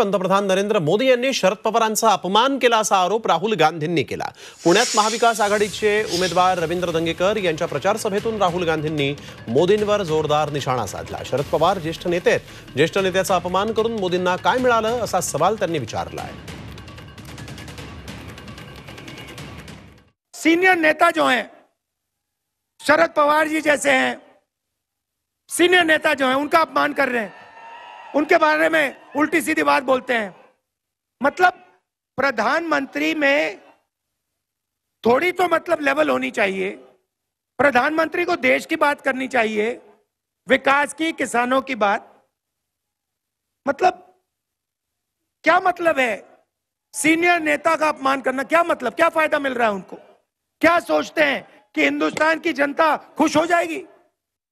पंप्रधान नरेंद्र मोदी शरद पवार अपमान के आरोप राहुल गांधी केला महाविकास आघाडीचे उम्मेदवार रविन्द्र दंगेकर प्रचार सभेत राहुल मोदी पर जोरदार निशाणा साधला शरद पवार ज्येष्ठ नेत ज्येष्ठ नेत्या अपमान कर सवाल विचार सीनियर नेता जो हैं शरद पवार जी जैसे हैं सीनियर नेता जो हैं उनका अपमान कर रहे हैं उनके बारे में उल्टी सीधी बात बोलते हैं मतलब प्रधानमंत्री में थोड़ी तो मतलब लेवल होनी चाहिए प्रधानमंत्री को देश की बात करनी चाहिए विकास की किसानों की बात मतलब क्या मतलब है सीनियर नेता का अपमान करना क्या मतलब क्या फायदा मिल रहा है उनको क्या सोचते हैं कि हिंदुस्तान की जनता खुश हो जाएगी